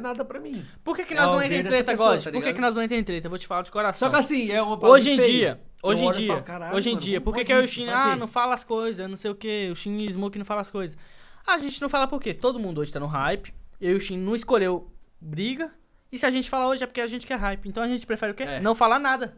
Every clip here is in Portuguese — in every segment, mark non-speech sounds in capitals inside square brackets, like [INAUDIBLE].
É nada pra mim. Por que, que nós é não entramos em treta, pessoa, Tá por que, que nós não entramos em treta? Eu vou te falar de coração. Só que assim, é uma Hoje em dia, hoje em dia, falo, hoje em mano, dia, por que, que é o Shin, ah, não fala as coisas, não sei o quê, o Shin e o Smoke não fala as coisas. A gente não fala por quê? Todo mundo hoje tá no hype, eu e o Shin não escolheu briga, e se a gente falar hoje é porque a gente quer hype. Então a gente prefere o quê? É. Não falar nada.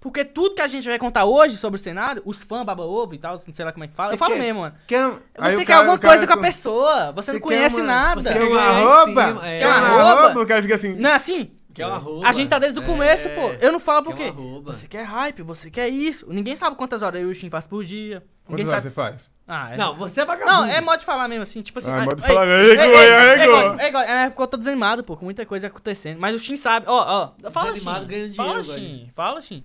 Porque tudo que a gente vai contar hoje sobre o cenário, os fãs baba ovo e tal, não sei lá como é que fala. Você eu falo quer, mesmo, mano. Quer, você quer cara, alguma coisa com a pessoa, você não conhece nada. Você quer uma roupa? É. Quer uma roupa? O cara fica assim. Não é assim? Quer uma roupa? A gente tá desde o é. começo, é. pô. Eu não falo por quê. Você quer hype, você quer isso. Ninguém sabe quantas horas eu e o Shin faz por dia. Ninguém quantas sabe... horas você faz? Ah, é... Não, você é vagabundo. Não, é modo de falar mesmo, assim, tipo assim... Ah, é modo de falar É é, é, igual. é, porque eu tô desanimado, pô, com muita coisa acontecendo. Mas o Shin sabe, ó, ó. Fala, Shin. Desanimado ganhando dinheiro, Fala, Shin, fala, Shin.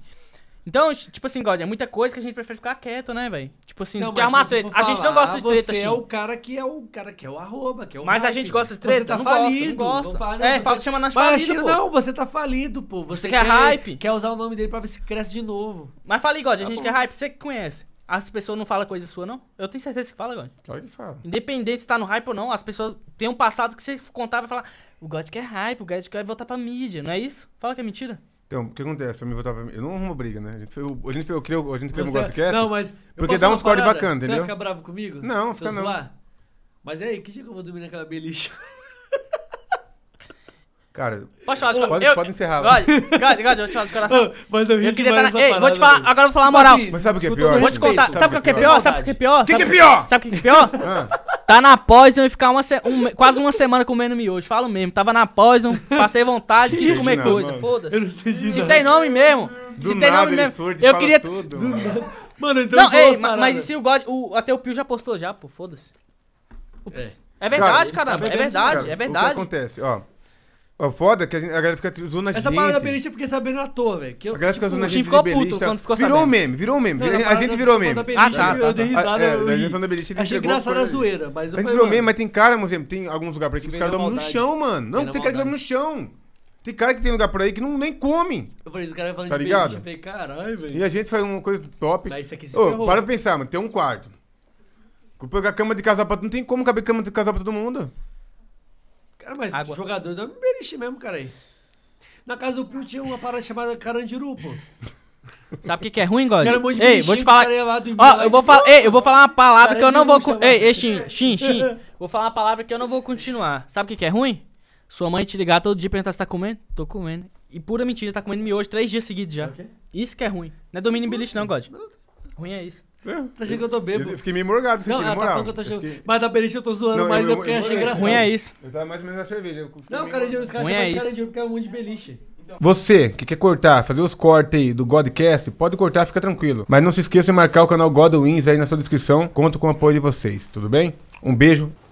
Então, tipo assim, God, é muita coisa que a gente prefere ficar quieto, né, velho? Tipo assim, não, que uma treta. Falar, a gente não gosta de treta, assim. Você é o cara que é o cara que é o arroba, que é o Mas hype. a gente gosta de treta, você tá não falido. Gosta, não gosta. É, não fala, é, você... fala chama nas falido, Não, você tá falido, pô. Você, você quer, quer, hype. Quer usar o nome dele pra ver se cresce de novo. Mas fala aí, God, a tá gente quer hype, você que conhece. As pessoas não falam coisa sua, não? Eu tenho certeza que fala, God. Claro que fala. Independente se tá no hype ou não, as pessoas têm um passado que você contava e fala: falar, o God quer hype, o God quer voltar pra mídia, não é isso? Fala que é mentira. Então, o que acontece? Pra mim voltar pra mim. Eu não arrumo briga, né? A gente, eu, a gente, eu, queria, a gente criou um podcast. Não, mas. Porque dá uns um bacanas, entendeu? Você vai ficar bravo comigo? Não, fica não. Zoar? Mas aí, que dia que eu vou dormir naquela beliche? [LAUGHS] Cara, posso falar pode, eu, pode encerrar. pode, pode, pode, eu te falar do coração. [LAUGHS] mas eu, eu queria estar na... Ei, vou te falar, agora eu vou falar a tipo moral. Assim, mas sabe o que é pior? Vou te contar. Sabe o que é pior? Sabe o que é pior? O que é pior? Sabe o que é pior? Ah. Tá na poison e ficar uma um... quase uma semana comendo miojo. Falo mesmo, tava na poison, passei vontade, quis comer não, coisa. Foda-se. Se tem nome mesmo. Do se tem nome mesmo. eu queria. Tudo, [LAUGHS] mano. mano, então. Não, ei, mas, mas e se o God. O... Até o Pio já postou já, pô. Foda-se. É. é. verdade, cara, caramba. Tá é verdade, é verdade. O que acontece, ó. O é foda é que a, gente, a galera fica zoando a gente. Essa parada da Beliche eu fiquei sabendo à toa, velho. A galera fica zoando a gente. ficou puto quando ficou virou sabendo. meme, virou meme. Não, a, a gente virou meme. Ah, tá. Eu tá, tá. dei risada. É, é, a gente falando da Beliche, ele Achei engraçada a zoeira, mas A gente virou meme, mas tem cara, por exemplo, tem alguns lugares por aí que, os caras dormem no chão, mano. Não, tem cara que dorme no chão. Tem cara que tem lugar por aí que não, nem come. Eu falei, esse cara vai falando tá de ligado? falei, caralho, velho. E a gente faz uma coisa top. Mas isso aqui se oh, Para pra pensar, mano. Tem um quarto. a cama de casal pra... Não tem como caber cama de casal pra todo mundo. Cara, mas Água. jogador do Berixi mesmo, cara aí. Na casa do Pio tinha uma parada chamada Carandiru, pô. Sabe o que, que é ruim, Gode? Um ei, vou te falar. Ó, eu vou falar, ei, eu vou falar uma palavra que eu não vou, ei, ei, xin, xin, xin. Vou falar uma palavra que eu não vou continuar. Sabe o que, que é ruim? Sua mãe te ligar todo dia e perguntar se tá comendo? Tô comendo. E pura mentira, tá comendo miojo três dias seguidos já. É okay. Isso que é ruim. Não é domínio bilhete não, God. Ruim é isso. Tá achando que eu tô bêbado. Eu fiquei meio morgado, moral. Tá eu tô achando... eu fiquei... Mas da beliche eu tô zoando, não, mas eu, eu, é porque eu, achei engraçado. Ruim é isso. Eu tava mais ou menos na cerveja. Eu não, cara de os caras chamam de é cara de porque é um monte de beliche. Então. Você que quer cortar, fazer os cortes aí do Godcast, pode cortar, fica tranquilo. Mas não se esqueça de marcar o canal Godwins aí na sua descrição. Conto com o apoio de vocês, tudo bem? Um beijo